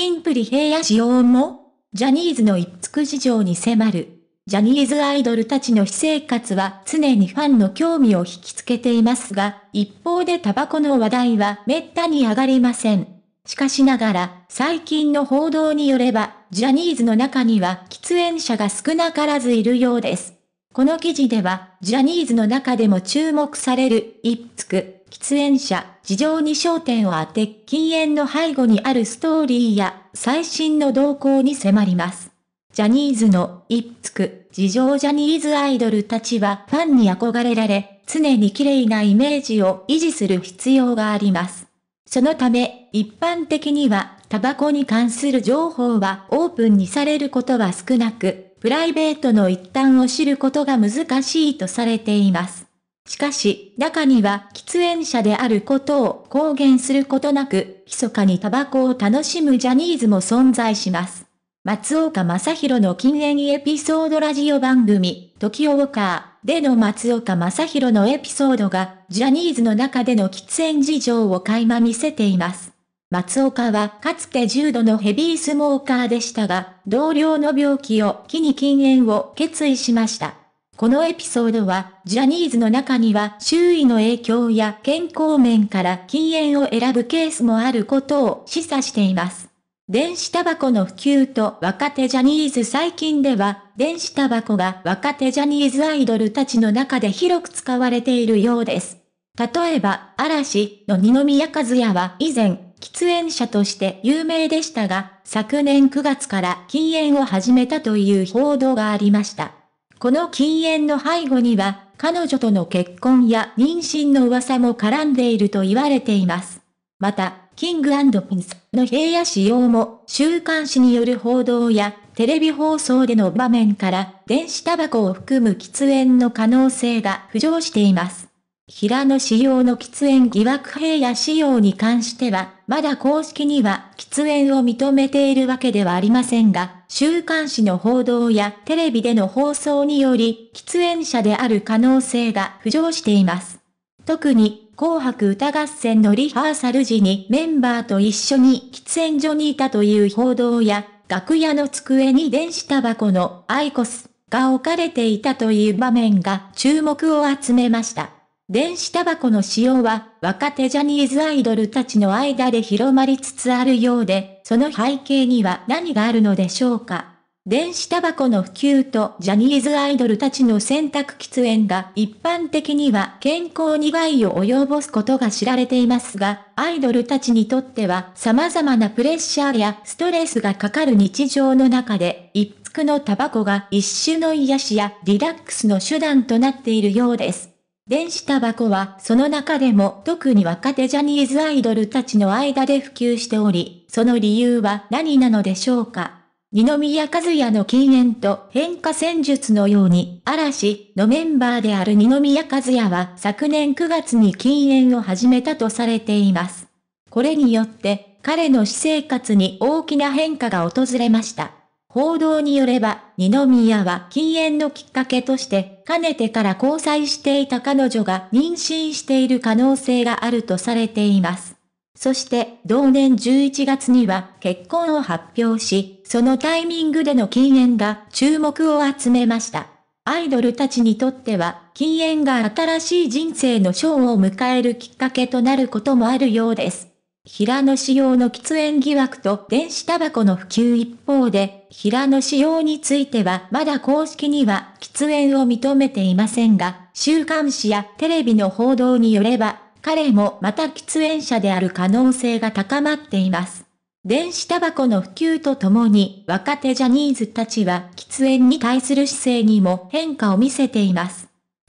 キンプリ平野紫耀も、ジャニーズの一服事情に迫る。ジャニーズアイドルたちの私生活は常にファンの興味を引きつけていますが、一方でタバコの話題は滅多に上がりません。しかしながら、最近の報道によれば、ジャニーズの中には喫煙者が少なからずいるようです。この記事では、ジャニーズの中でも注目される、一服、喫煙者、事情に焦点を当て、禁煙の背後にあるストーリーや、最新の動向に迫ります。ジャニーズの、一服、事情ジャニーズアイドルたちはファンに憧れられ、常に綺麗なイメージを維持する必要があります。そのため、一般的には、タバコに関する情報はオープンにされることは少なく、プライベートの一端を知ることが難しいとされています。しかし、中には喫煙者であることを公言することなく、密かにタバコを楽しむジャニーズも存在します。松岡正宏の禁煙エピソードラジオ番組、時をウォーカーでの松岡正宏のエピソードが、ジャニーズの中での喫煙事情を垣間見せています。松岡はかつて重度のヘビースモーカーでしたが、同僚の病気を機に禁煙を決意しました。このエピソードは、ジャニーズの中には周囲の影響や健康面から禁煙を選ぶケースもあることを示唆しています。電子タバコの普及と若手ジャニーズ最近では、電子タバコが若手ジャニーズアイドルたちの中で広く使われているようです。例えば、嵐の二宮和也は以前、喫煙者として有名でしたが、昨年9月から禁煙を始めたという報道がありました。この禁煙の背後には、彼女との結婚や妊娠の噂も絡んでいると言われています。また、キングピンスの平野仕様も、週刊誌による報道や、テレビ放送での場面から、電子タバコを含む喫煙の可能性が浮上しています。平野仕様の喫煙疑惑平野仕様に関しては、まだ公式には喫煙を認めているわけではありませんが、週刊誌の報道やテレビでの放送により、喫煙者である可能性が浮上しています。特に、紅白歌合戦のリハーサル時にメンバーと一緒に喫煙所にいたという報道や、楽屋の机に電子タバコのアイコスが置かれていたという場面が注目を集めました。電子タバコの使用は若手ジャニーズアイドルたちの間で広まりつつあるようで、その背景には何があるのでしょうか。電子タバコの普及とジャニーズアイドルたちの選択喫煙が一般的には健康に害を及ぼすことが知られていますが、アイドルたちにとっては様々なプレッシャーやストレスがかかる日常の中で、一服のタバコが一種の癒しやリラックスの手段となっているようです。電子タバコはその中でも特に若手ジャニーズアイドルたちの間で普及しており、その理由は何なのでしょうか二宮和也の禁煙と変化戦術のように、嵐のメンバーである二宮和也は昨年9月に禁煙を始めたとされています。これによって、彼の私生活に大きな変化が訪れました。報道によれば、二宮は禁煙のきっかけとして、かねてから交際していた彼女が妊娠している可能性があるとされています。そして、同年11月には結婚を発表し、そのタイミングでの禁煙が注目を集めました。アイドルたちにとっては、禁煙が新しい人生の章を迎えるきっかけとなることもあるようです。平野紫耀の喫煙疑惑と電子タバコの普及一方で、平野紫耀についてはまだ公式には喫煙を認めていませんが、週刊誌やテレビの報道によれば、彼もまた喫煙者である可能性が高まっています。電子タバコの普及とともに若手ジャニーズたちは喫煙に対する姿勢にも変化を見せています。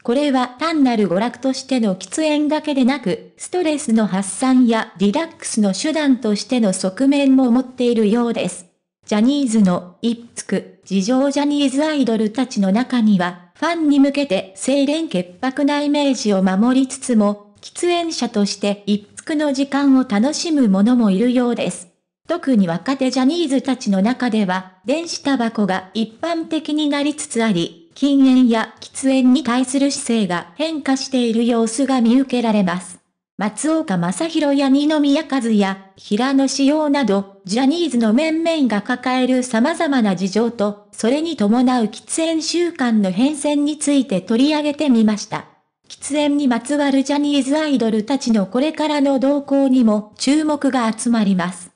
これは単なる娯楽としての喫煙だけでなく、ストレスの発散やリラックスの手段としての側面も持っているようです。ジャニーズの一服、事情ジャニーズアイドルたちの中には、ファンに向けて清廉潔白なイメージを守りつつも、喫煙者として一服の時間を楽しむ者もいるようです。特に若手ジャニーズたちの中では、電子タバコが一般的になりつつあり、禁煙や喫煙に対する姿勢が変化している様子が見受けられます。松岡正宏や二宮和也、平野紫耀など、ジャニーズの面々が抱える様々な事情と、それに伴う喫煙習慣の変遷について取り上げてみました。喫煙にまつわるジャニーズアイドルたちのこれからの動向にも注目が集まります。